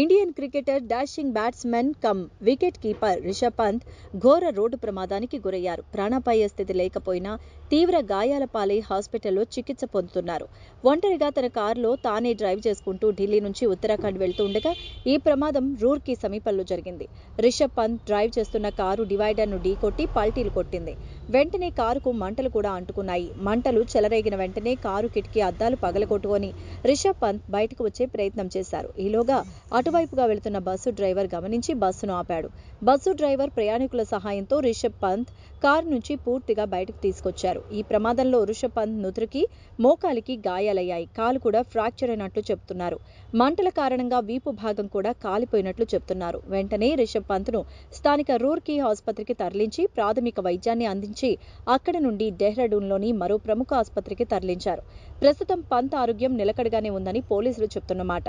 Indian cricketer dashing batsmen cum wicket keeper Rishabh Pant ఘోర రోడ్డు ప్రమాదానికి గురయ్యారు ప్రాణాపాయ స్థితి లేకపోయినా తీవ్ర గాయాల పాలై హాస్పిటల్లో చికిత్స పొందుతున్నారు ఒంటరిగా తన కారులో తానే డ్రైవ్ చేసుకుంటూ ఢిల్లీ నుంచి ఉత్తరాఖండ్ వెళ్తుండగా ఈ ప్రమాదం రూర్కి సమీపంలో జరిగింది రిషబ్ పంత్ డ్రైవ్ చేస్తున్న కారు డివైడర్ను ఢీకొట్టి పల్టీలు కొట్టింది వెంటనే కారుకు మంటలు కూడా అంటుకున్నాయి మంటలు చెలరేగిన వెంటనే కారు కిటికీ అద్దాలు పగలగొట్టుకొని రిషబ్ పంత్ బయటకు వచ్చే ప్రయత్నం చేశారు ఈలోగా అటువైపుగా వెళుతున్న బస్సు డ్రైవర్ గమనించి బస్సును ఆపాడు బస్సు డ్రైవర్ ప్రయాణికుల సహాయంతో రిషబ్ పంత్ కారు నుంచి పూర్తిగా బయటకు తీసుకొచ్చారు ఈ ప్రమాదంలో రిషబ్ పంత్ నుదురికి మోకాలికి గాయాలయ్యాయి కాలు కూడా ఫ్రాక్చర్ అయినట్లు చెప్తున్నారు మంటల కారణంగా వీపు భాగం కూడా కాలిపోయినట్లు చెప్తున్నారు వెంటనే రిషబ్ పంత్ను స్థానిక రూర్కీ ఆసుపత్రికి తరలించి ప్రాథమిక వైద్యాన్ని అందించారు ఉంచి అక్కడి నుండి డెహ్రాడూన్లోని మరో ప్రముఖ ఆసుపత్రికి తరలించారు ప్రస్తుతం పంత్ ఆరోగ్యం నిలకడగానే ఉందని పోలీసులు చెప్తున్నమాట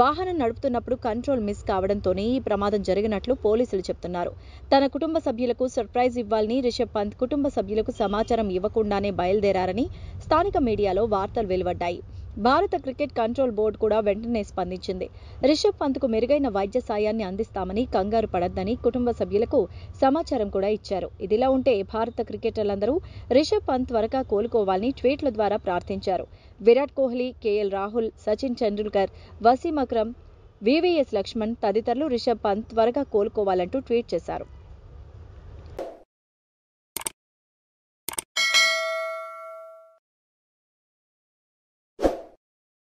వాహనం నడుపుతున్నప్పుడు కంట్రోల్ మిస్ కావడంతోనే ఈ ప్రమాదం జరిగినట్లు పోలీసులు చెప్తున్నారు తన కుటుంబ సభ్యులకు సర్ప్రైజ్ ఇవ్వాలని రిషబ్ పంత్ కుటుంబ సభ్యులకు సమాచారం ఇవ్వకుండానే బయలుదేరారని స్థానిక మీడియాలో వార్తలు వెలువడ్డాయి భారత క్రికెట్ కంట్రోల్ బోర్డు కూడా వెంటనే స్పందించింది రిషబ్ పంత్కు మెరుగైన వైద్య సాయాన్ని అందిస్తామని కంగారు పడద్దని కుటుంబ సభ్యులకు సమాచారం కూడా ఇచ్చారు ఇదిలా ఉంటే భారత క్రికెటర్లందరూ రిషబ్ పంత్ త్వరగా కోలుకోవాలని ట్వీట్ల ద్వారా ప్రార్థించారు విరాట్ కోహ్లీ కేఎల్ రాహుల్ సచిన్ టెండూల్కర్ వసీం అక్రమ్ వివిఎస్ లక్ష్మణ్ తదితరులు రిషబ్ పంత్ త్వరగా కోలుకోవాలంటూ ట్వీట్ చేశారు